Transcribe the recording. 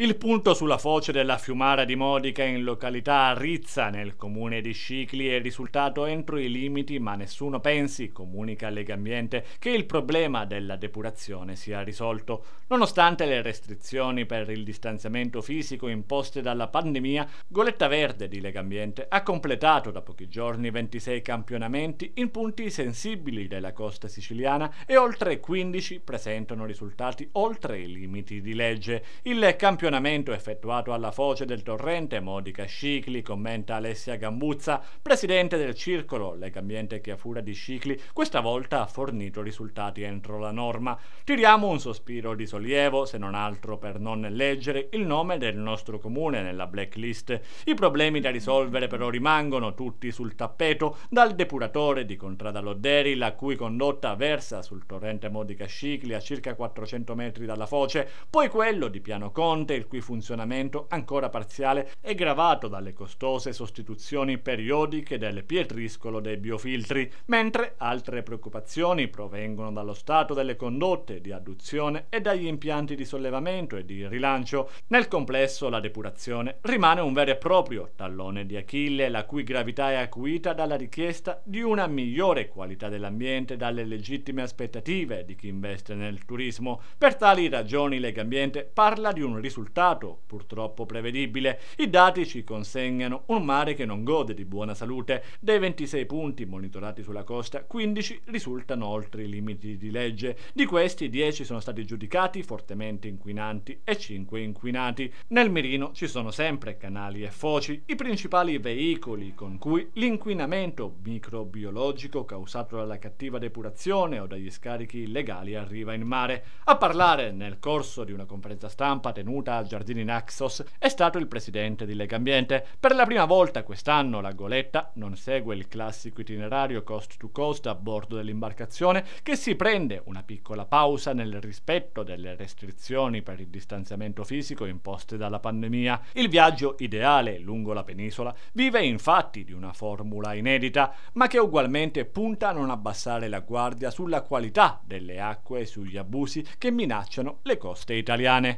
Il punto sulla foce della Fiumara di Modica in località Rizza nel comune di Scicli è risultato entro i limiti ma nessuno pensi, comunica Legambiente, che il problema della depurazione sia risolto. Nonostante le restrizioni per il distanziamento fisico imposte dalla pandemia, Goletta Verde di Legambiente ha completato da pochi giorni 26 campionamenti in punti sensibili della costa siciliana e oltre 15 presentano risultati oltre i limiti di legge. Il campionamento campionamento effettuato alla foce del torrente Modica Scicli, commenta Alessia Gambuzza, presidente del circolo Legambiente Chiafura di Scicli, questa volta ha fornito risultati entro la norma. Tiriamo un sospiro di sollievo, se non altro per non leggere il nome del nostro comune nella blacklist. I problemi da risolvere però rimangono tutti sul tappeto, dal depuratore di Contrada Lodderi, la cui condotta versa sul torrente Modica Scicli a circa 400 metri dalla foce, poi quello di Piano Conte, il cui funzionamento ancora parziale è gravato dalle costose sostituzioni periodiche del pietriscolo dei biofiltri, mentre altre preoccupazioni provengono dallo stato delle condotte di adduzione e dagli impianti di sollevamento e di rilancio. Nel complesso la depurazione rimane un vero e proprio tallone di Achille, la cui gravità è acuita dalla richiesta di una migliore qualità dell'ambiente e dalle legittime aspettative di chi investe nel turismo. Per tali ragioni Legambiente parla di un risultato risultato, purtroppo prevedibile, i dati ci consegnano un mare che non gode di buona salute. Dei 26 punti monitorati sulla costa, 15 risultano oltre i limiti di legge. Di questi 10 sono stati giudicati fortemente inquinanti e 5 inquinati. Nel mirino ci sono sempre canali e foci, i principali veicoli con cui l'inquinamento microbiologico causato dalla cattiva depurazione o dagli scarichi illegali arriva in mare. A parlare nel corso di una conferenza stampa tenuta a Giardini Naxos è stato il presidente di Lega Ambiente. Per la prima volta quest'anno la goletta non segue il classico itinerario coast to coast a bordo dell'imbarcazione che si prende una piccola pausa nel rispetto delle restrizioni per il distanziamento fisico imposte dalla pandemia. Il viaggio ideale lungo la penisola vive infatti di una formula inedita, ma che ugualmente punta a non abbassare la guardia sulla qualità delle acque e sugli abusi che minacciano le coste italiane.